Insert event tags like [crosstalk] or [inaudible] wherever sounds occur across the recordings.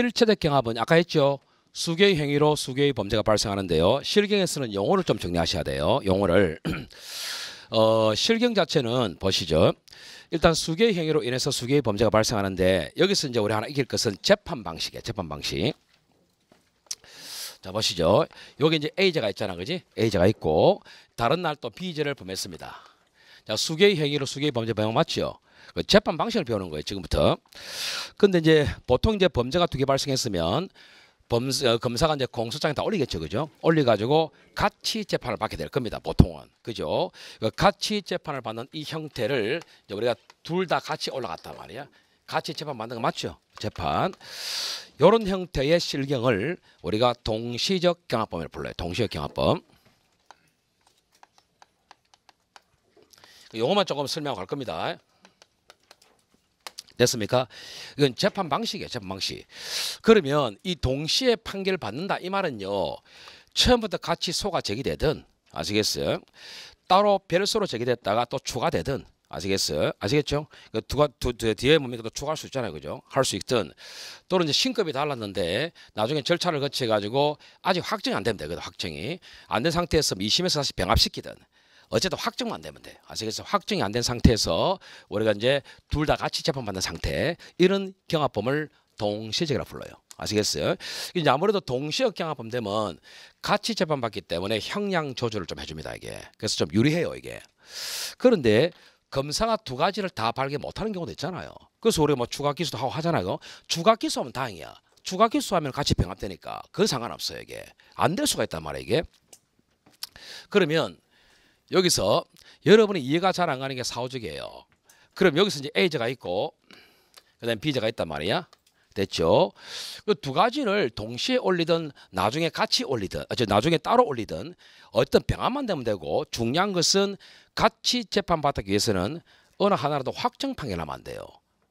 실체적 경합은 아까 했죠. 수개의 행위로 수개의 범죄가 발생하는데요. 실경에서는 용어를 좀 정리하셔야 돼요. 용어를. [clears throat] 어, 실경 자체는 보시죠. 일단 수개의 행위로 인해서 수개의 범죄가 발생하는데 여기서 이제 우리 하나 이길 것은 재판 방식이에요. 재판 방식. 자 보시죠. 여기 이제 A자가 있잖아, 그지? A자가 있고 다른 날 또 B자를 범했습니다. 자 수개의 행위로 수개의 범죄 방향 맞죠? 그 재판 방식을 배우는 거예요. 지금부터. 근데 이제 보통 이제 범죄가 두 개 발생했으면 범사, 어, 검사가 이제 공소장에 다 올리겠죠, 그죠? 올려가지고 같이 재판을 받게 될 겁니다, 보통은, 그죠? 그 같이 재판을 받는 이 형태를 우리가 둘 다 같이 올라갔단 말이야. 같이 재판 받는 거 맞죠? 재판. 이런 형태의 실경을 우리가 동시적 경합범이라고 불러요. 동시적 경합범. 요어만 조금 설명할 겁니다. 됐습니까? 이건 재판 방식이에요. 재판 방식. 그러면 이 동시에 판결 받는다 이 말은요. 처음부터 같이 소가 제기되든 아시겠어요? 따로 별소로 제기됐다가 또 추가되든 아시겠어요? 아시겠죠? 그 두가 두, 두 뒤에 뭡니까 또 추가할 수 있잖아요, 그죠? 할 수 있든 또는 이제 신급이 달랐는데 나중에 절차를 거쳐 가지고 아직 확정이 안 되면 되거든, 그 확정이 안 된 상태에서 2심에서 뭐 다시 병합시키든 어쨌든 확정만 되면 돼아시겠어 확정이 안 된 상태에서 우리가 이제 둘 다 같이 재판받는 상태 이런 경합범을 동시적이라 불러요. 아시겠어요? 이제 아무래도 동시적 경합범 되면 같이 재판받기 때문에 형량 조절을 좀 해줍니다 이게. 그래서 좀 유리해요 이게. 그런데 검사가 두 가지를 다 발견 못하는 경우도 있잖아요. 그래서 우리가 뭐 추가 기수도 하고 하잖아요. 추가 기수하면 다행이야. 추가 기수하면 같이 병합되니까 그건 상관없어요 이게. 안 될 수가 있단 말이에요 이게. 그러면 여기서 여러분이 이해가 잘 안 가는 게 사후적이에요. 그럼 여기서 이제 A자가 있고 그다음 B자가 있단 말이야. 됐죠? 그 두 가지를 동시에 올리든 나중에 같이 올리든 아, 나중에 따로 올리든 어떤 병합만 되면 되고 중요한 것은 같이 재판받기 위해서는 어느 하나라도 확정 판결하면 안 돼요.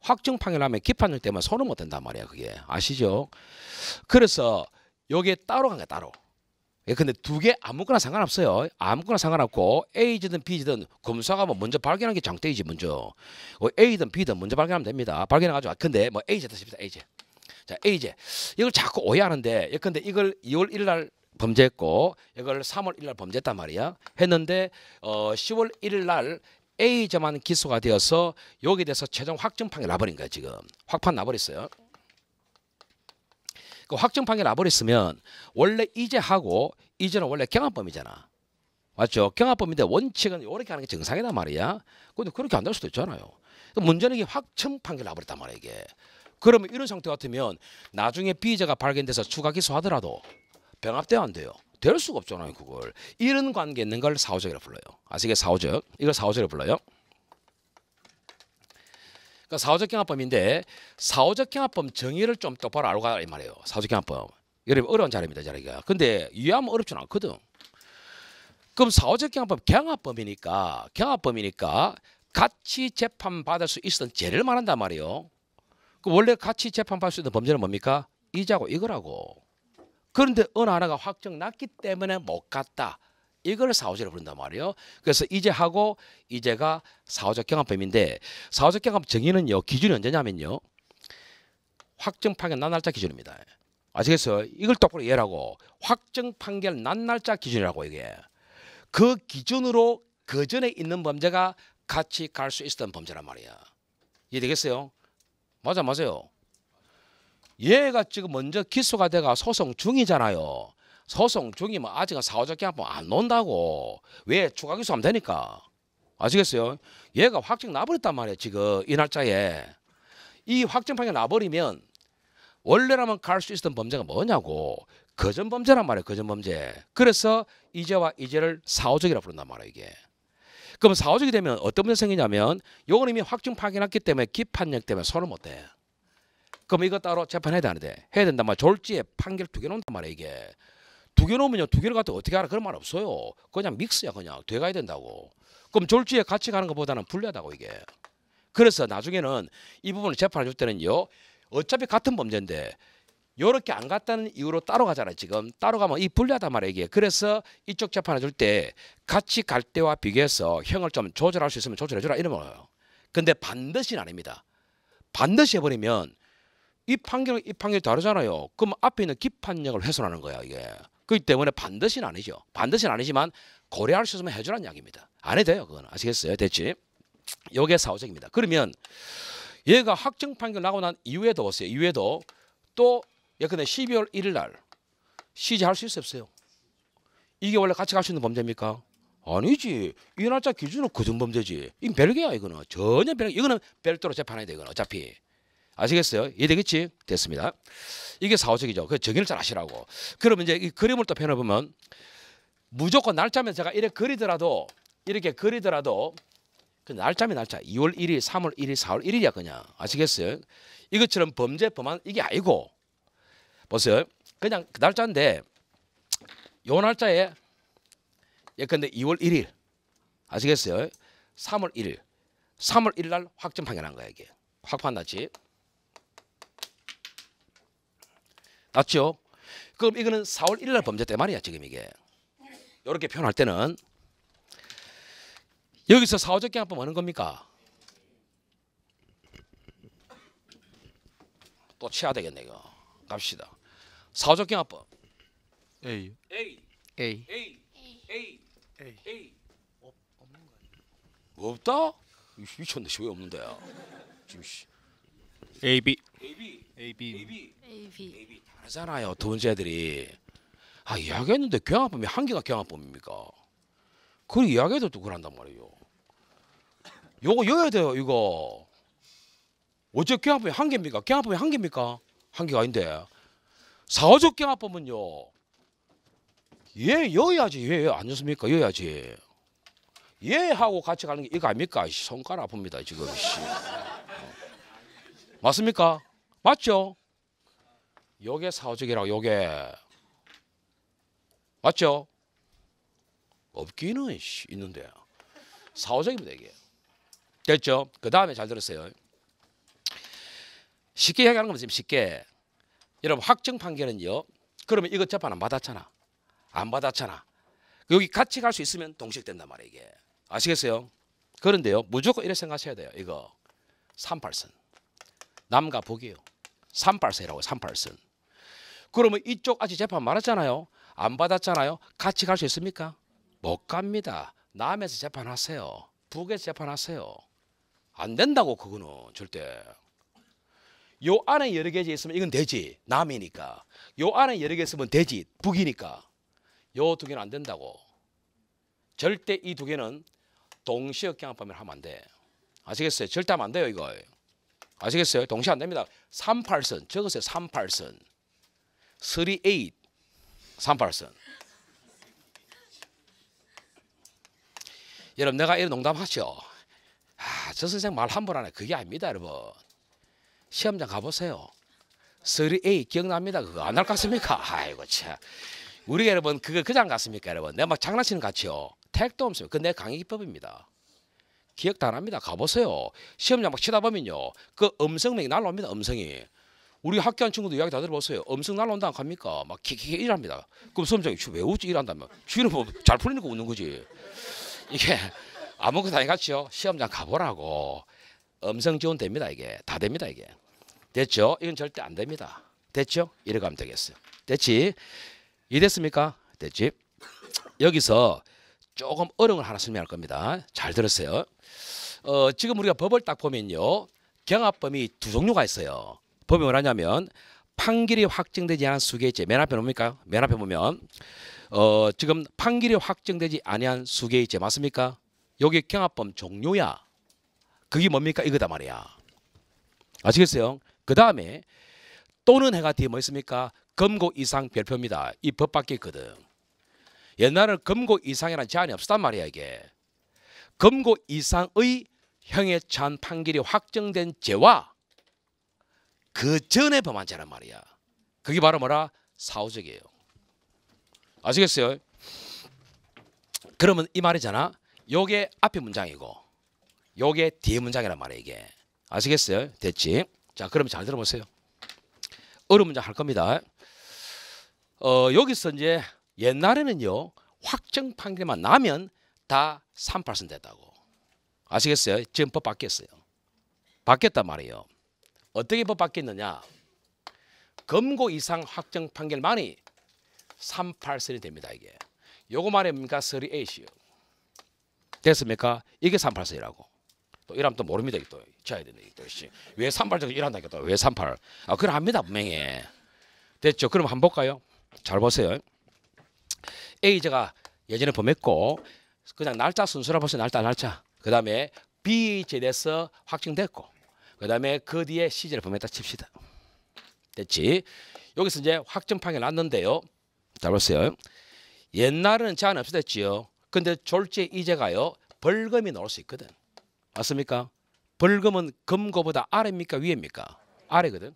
확정 판결하면 기판정 때문 손을 못 댄단 말이야 그게 아시죠? 그래서 여기에 따로 간 게 따로 예, 근데 두 개 아무거나 상관없어요. 아무거나 상관없고 A든 B든 검사가 뭐 먼저 발견한 게 장땡이지 먼저. 뭐 A든 B든 먼저 발견하면 됩니다. 발견해가지고 아, 근데 뭐 A제다 싶다 A제. 자 A제 이걸 자꾸 오해하는데 예컨대 이걸 2월 1일 날 범죄했고 이걸 3월 1일 날 범죄했단 말이야. 했는데 어 10월 1일 날 A제만 기소가 되어서 여기에 대해서 최종 확정 판이 나버린 거야 지금. 확판 나버렸어요. 그 확정 판결 나버렸으면 원래 이제하고 이제는 원래 경합범이잖아. 맞죠? 경합범인데 원칙은 이렇게 하는 게 정상이란 말이야. 근데 그렇게 안 될 수도 있잖아요. 그러니까 문제는 이게 확정 판결 나버렸단 말이야 이게. 그러면 이런 상태 같으면 나중에 피의자가 발견돼서 추가 기소하더라도 병합돼야 안 돼요. 될 수가 없잖아요 그걸. 이런 관계 있는 걸 사후적이라 불러요. 아시겠어 사후적. 이걸 사후적이라 불러요. 그러니까 사후적 경합범인데 사후적 경합범 정의를 좀 똑바로 알고 가라 이 말이에요. 사후적 경합범. 여러분 어려운 자리입니다자리가 근데 이해하면 어렵진 않거든. 그럼 사후적 경합범 경합범이니까 경합범이니까 같이 재판받을 수 있었던 죄를 말한단 말이에요. 그 원래 같이 재판받을 수있는 범죄는 뭡니까? 이자고 이거라고. 그런데 어느 하나가 확정 났기 때문에 못 갔다. 이걸 사후제로 부른단 말이에요. 그래서 이제하고 이제가 사후적 경합범인데 사후적 경합 정의는요. 기준이 언제냐면요. 확정 판결 난날짜 기준입니다. 아시겠어요? 이걸 똑바로 이해하고 확정 판결 난날짜 기준이라고 이게 그 기준으로 그 전에 있는 범죄가 같이 갈 수 있었던 범죄란 말이야. 이해되겠어요? 맞아 맞아요. 얘가 지금 먼저 기소가 돼가 소송 중이잖아요. 소송 중이면 뭐 아직 은 사후적기 한번안 논다고. 왜? 추가 기소하면 되니까. 아시겠어요? 얘가 확정 나버렸단 말이에요. 지금 이 날짜에. 이 확정 판결 나버리면 원래라면 갈 수 있었던 범죄가 뭐냐고. 거전 범죄란 말이에요. 거전 범죄. 그래서 이제와 이제를 사후적이라 부른단 말이에요. 이게. 그럼 사후적이 되면 어떤 문제 생기냐면 요건 이미 확정 판결났기 때문에 기판력 때문에 손을 못 대. 그럼 이거 따로 재판해야 되는데 해야 된단 말이야. 졸지에 판결 두 개 놓는단 말이야 이게. 두개 놓으면요. 두 개를 갖다 어떻게 하라 그런 말 없어요. 그냥 믹스야 그냥. 돼가야 된다고. 그럼 졸지에 같이 가는 것보다는 불리하다고 이게. 그래서 나중에는 이 부분을 재판을 줄 때는요. 어차피 같은 범죄인데 요렇게 안 갔다는 이유로 따로 가잖아 지금 따로 가면 이 불리하단 말이에요. 이게. 그래서 이쪽 재판을 줄때 같이 갈 때와 비교해서 형을 좀 조절할 수 있으면 조절해 주라 이런 거예요. 근데 반드시는 아닙니다. 반드시 해버리면 이 판결 이 판결 다르잖아요. 그럼 앞에 있는 기판력을 훼손하는 거야 이게. 그렇기 때문에 반드시는 아니죠. 반드시는 아니지만 고려할 수 있으면 해주라는 이야기입니다. 안 해도 돼요. 그건 아시겠어요? 대체 요게 사후적입니다. 그러면 얘가 확정 판결 나고 난 이후에도 보세요. 이후에도 또 예컨대 12월 1일 날 시제할 수 있어요? 이게 원래 같이 갈 수 있는 범죄입니까? 아니지. 이 날짜 기준으로 그중 범죄지. 이건 별개야 이거는. 전혀 별개. 이거는 별도로 재판해야 되거나 어차피. 아시겠어요? 이해되겠지? 됐습니다. 이게 사후적이죠. 그 정의를 잘 아시라고. 그러면 이제 이 그림을 또펴놓으면 무조건 날짜면 제가 이렇게 그리더라도 이렇게 그리더라도 그 날짜면 날짜 2월 1일, 3월 1일, 4월 1일이야 그냥 아시겠어요? 이것처럼 범죄 범한 이게 아니고 보세요. 그냥 그 날짜인데 요 날짜에 예컨대 2월 1일 아시겠어요? 3월 1일 3월 1일 날 확정 판결한 거야 이게 확판 났지 맞죠? 그럼 이거는 4월 1일 날 범죄 때 말이야 지금 이게. 이렇게 표현할 때는 여기서 사후적 경합법 하는 겁니까? 또 쳐야 되겠네 이거. 갑시다. 사후적 경합법. A. A. A. A. A. A. 없는 거 없다? 미쳤네. 왜 없는데요? 지금 씨. A B. AB. AB. AB. AB. AB 다르잖아요. 돈제들이. 아 이야기했는데 경합범이한 개가 경합범입니까 그걸 이야기해도 또 그런단 말이에요. 요거 여야 돼요 이거. 어째 경합범이한 개입니까? 경합범이한 개입니까? 한 개가 아닌데. 사호적 경합범은요. 예 여야지 예 아니었습니까? 여야지. 예 하고 같이 가는 게 이거 아닙니까? 손가락 아픕니다 지금. 씨. 어. 맞습니까? 맞죠? 요게 사후적이라고 요게 맞죠? 없기는 있는데 사후적입니다 이게 됐죠? 그 다음에 잘 들었어요 쉽게 이기하는 겁니다 쉽게 여러분 확정 판결은요 그러면 이것 재판 안 받았잖아 안 받았잖아 여기 같이 갈 수 있으면 동식된단 말이에요 이게 아시겠어요? 그런데요 무조건 이렇게 생각하셔야 돼요 이거 38선 남과 북이요 삼팔세라고 삼팔선. 그러면 이쪽 아직 재판 말았잖아요. 안 받았잖아요. 같이 갈 수 있습니까? 못 갑니다. 남에서 재판하세요. 북에서 재판하세요. 안 된다고 그거는 절대. 요 안에 여러 개 있으면 이건 되지. 남이니까. 요 안에 여러 개 있으면 되지. 북이니까. 요 두 개는 안 된다고. 절대 이 두 개는 동시에 껴안하면 하면 안 돼. 아시겠어요? 절대 하면 안 돼요, 이거. 아시겠어요? 동시에 안 됩니다. 38선 적으세요. 38선. 38. 38선. 여러분 내가 이런 농담하죠. 아, 저 선생 말 한번 안해 그게 아닙니다, 여러분. 시험장 가보세요. 3A 기억납니다. 그거 안 할것 같습니까? 아이고 참. 우리 여러분 그거 그냥 같습니까, 여러분? 내가 막 장난치는 같이 택도 없습니 그내 강의 기법입니다. 기억 다 납니다. 가보세요. 시험장 막 치다 보면요. 그 음성맥이 날라옵니다. 음성이. 우리 학교 한 친구도 이야기 다 들어보세요. 음성 날라온다 안 갑니까? 막 키키키 일합니다. 그럼 수험장이 왜 웃지 일한다면 주인은 뭐잘 풀리니까 웃는 거지. 이게 아무것도 아니 겠죠 시험장 가보라고. 음성 지원 됩니다. 이게 다 됩니다. 이게 됐죠? 이건 절대 안 됩니다. 됐죠? 이래 가면 되겠어요. 됐지? 이됐습니까? 됐지? 여기서 조금 어려운 걸 하나 설명할 겁니다. 잘들었세요 어, 지금 우리가 법을 딱 보면요. 경합범이 두 종류가 있어요. 법이 뭐냐면 판결이 확정되지 않은 수개죄. 맨 앞에 뭡니까? 맨 앞에 보면 어, 지금 판결이 확정되지 아니한 수개죄 맞습니까? 여기 경합범 종료야. 그게 뭡니까? 이거다 말이야. 아시겠어요? 그 다음에 또는 해가 뒤에 뭐 있습니까? 검고 이상 별표입니다. 이 법 밖에 있거든. 옛날에는 금고 이상이라는 제한이 없었단 말이야 이게. 금고 이상의 형에 찬 판결이 확정된 죄와 그 전에 범한죄란 말이야. 그게 바로 뭐라? 사후적이에요. 아시겠어요? 그러면 이 말이잖아. 요게 앞에 문장이고 요게 뒤에 문장이란 말이야 이게. 아시겠어요? 됐지? 자 그럼 잘 들어보세요. 어려운 문장 할 겁니다. 어, 여기서 이제 옛날에는요 확정 판결만 나면 다 3% 됐다고 아시겠어요? 지금 법 바뀌었어요. 바뀌었단 말이에요. 어떻게 법 바뀌었느냐? 검고 이상 확정 판결만이 387이 됩니다 이게. 요거 말이 니까 38이요. 됐습니까? 이게 384이라고. 또 이러면 또 모릅니다. 또 쳐야 되네. 또왜 38저거 일다니까 또왜 38. 아, 그걸 합니다. 분명히. 됐죠? 그럼 한번 볼까요? 잘 보세요. A제가 예전에 범했고 그냥 날짜 순서로 벌써 날짜 날짜 그 다음에 B제 돼서 확정됐고 그 다음에 그 뒤에 C제를 범했다 칩시다 됐지 여기서 이제 확정판이 났는데요 잘 보세요 옛날에는 제한 없었지요 근데 졸지 에 이제가요 벌금이 나올 수 있거든 맞습니까 벌금은 금고보다 아래입니까 위입니까 아래거든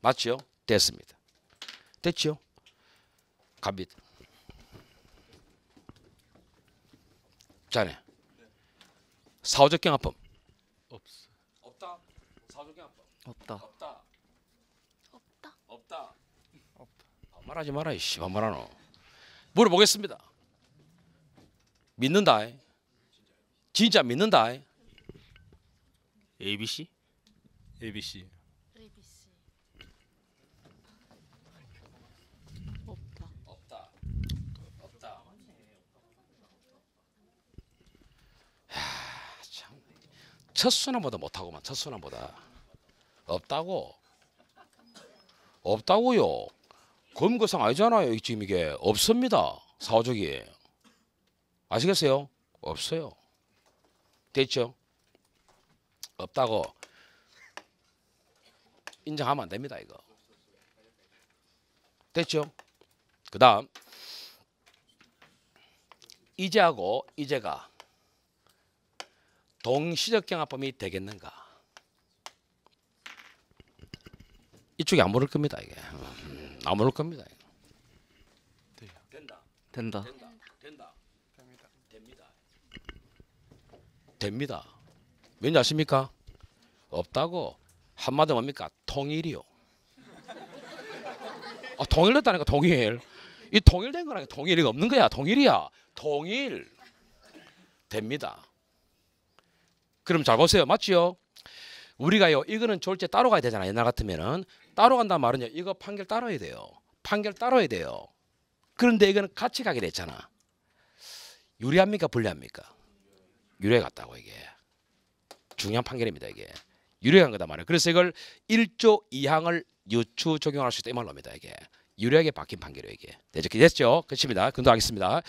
맞죠 됐습니다 됐죠 갑니다. 자네. 사후적 경합법 없어. 없다. 사후적 경합범. 없다. 없다. 없다. 없다. 없다. 말하지 마라 이씨. 말하노. 물어보겠습니다. 믿는다. 진짜 믿는다. ABC? ABC. ABC. 첫 수능보다 못하고만 첫 수능보다 없다고 없다고요. 검거상 아니잖아요. 지금 이게 없습니다. 사후적이 아시겠어요? 없어요. 됐죠? 없다고 인정하면 안 됩니다. 이거 됐죠? 그 다음 이제하고 이제가 동시적 경합범이 되겠는가? 이쪽이 안 모를 겁니다 이게 음, 안 모를 겁니다. 된다. 된다. 된다. 된다. 됩니다. 됩니다. 됩니다. 왠지 아십니까? 없다고 한마디 뭡니까? 통일이요. 아, 통일됐다니까 통일. 이 통일된 거랑 통일이 없는 거야. 통일이야. 통일 됩니다. 그럼 잘 보세요. 맞지요? 우리가요. 이거는 절제 따로 가야 되잖아요. 옛날 같으면은 따로 간단 말은요. 이거 판결 따로 해야 돼요. 판결 따로 해야 돼요. 그런데 이거는 같이 가게 됐잖아. 유리합니까? 불리합니까? 유리해 갔다고 이게. 중요한 판결입니다. 이게. 유리한 거다 말이에요. 그래서 이걸 1조 2항을 유추 적용할 수 있다 이 말로입니다. 이게. 유리하게 바뀐 판결이에요. 이게. 됐죠? 됐죠? 그 끝입니다. 근도하겠습니다